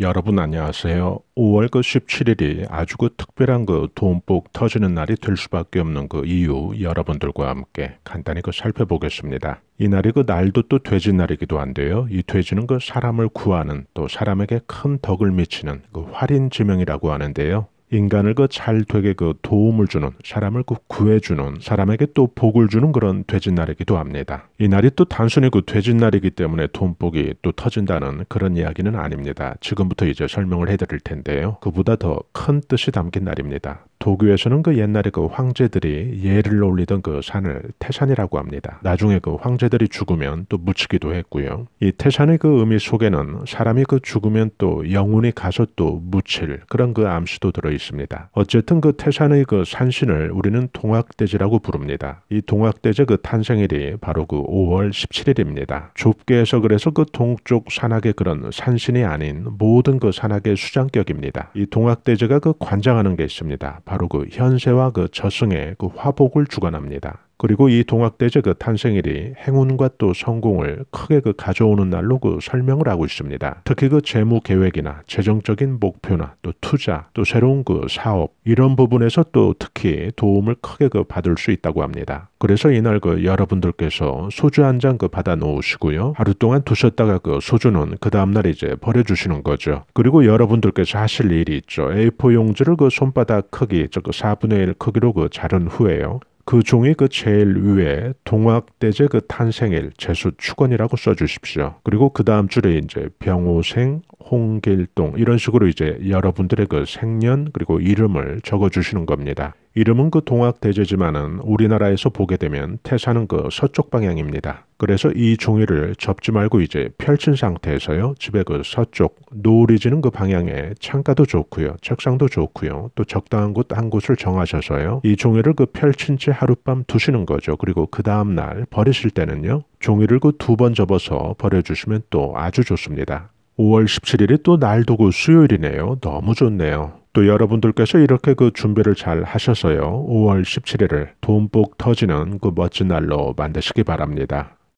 여러분 안녕하세요. 5월 그 17일이 아주 그 특별한 그 돈복 터지는 날이 될 수밖에 없는 그 이유 여러분들과 함께 간단히 그 살펴보겠습니다. 이날이 그 날도 또 돼지 날이기도 한데요. 이 돼지는 그 사람을 구하는 또 사람에게 큰 덕을 미치는 그 활인 지명이라고 하는데요. 인간을 그 잘 되게 그 도움을 주는 사람을 그 구해주는 사람에게 또 복을 주는 그런 돼지날이기도 합니다. 이 날이 또 단순히 그 돼지날이기 때문에 돈복이 또 터진다는 그런 이야기는 아닙니다. 지금부터 이제 설명을 해드릴 텐데요. 그보다 더 큰 뜻이 담긴 날입니다. 도교에서는 그 옛날에 그 황제들이 예를 올리던 그 산을 태산이라고 합니다. 나중에 그 황제들이 죽으면 또 묻히기도 했고요. 이 태산의 그 의미 속에는 사람이 그 죽으면 또 영혼이 가서 또 묻힐 그런 그 암시도 들어 있습니다. 어쨌든 그 태산의 그 산신을 우리는 동학대제라고 부릅니다. 이 동학대제 그 탄생일이 바로 그 5월 17일입니다. 좁게 해서 그래서 그 동쪽 산악의 그런 산신이 아닌 모든 그 산악의 수장격입니다. 이 동학대제가 그 관장하는 게 있습니다. 바로 그 현세와 그 저승의 그 화복을 주관합니다. 그리고 이 동학대제 그 탄생일이 행운과 또 성공을 크게 그 가져오는 날로 그 설명을 하고 있습니다. 특히 그 재무 계획이나 재정적인 목표나 또 투자 또 새로운 그 사업 이런 부분에서 또 특히 도움을 크게 그 받을 수 있다고 합니다. 그래서 이날 그 여러분들께서 소주 한 잔 그 받아 놓으시고요. 하루 동안 두셨다가 그 소주는 그 다음날 이제 버려주시는 거죠. 그리고 여러분들께서 하실 일이 있죠. A4 용지를 그 손바닥 크기, 즉 4분의 1 크기로 그 자른 후에요. 그 종이 그 제일 위에 동학대제 그 탄생일 제수 축원이라고 써주십시오. 그리고 그 다음 줄에 이제 병호생 홍길동 이런 식으로 이제 여러분들의 그 생년 그리고 이름을 적어 주시는 겁니다. 이름은 그 동학 대제지만은 우리나라에서 보게 되면 태사는 그 서쪽 방향입니다. 그래서 이 종이를 접지 말고 이제 펼친 상태에서요. 집에 그 서쪽 노을이 지는 그 방향에 창가도 좋고요. 책상도 좋고요. 또 적당한 곳 한 곳을 정하셔서요. 이 종이를 그 펼친 채 하룻밤 두시는 거죠. 그리고 그 다음 날 버리실 때는요. 종이를 그 두 번 접어서 버려주시면 또 아주 좋습니다. 5월 17일이 또 날도고 수요일이네요. 너무 좋네요. 또 여러분들께서 이렇게 그 준비를 잘 하셔서요. 5월 17일을 돈복 터지는 그 멋진 날로 만드시기 바랍니다.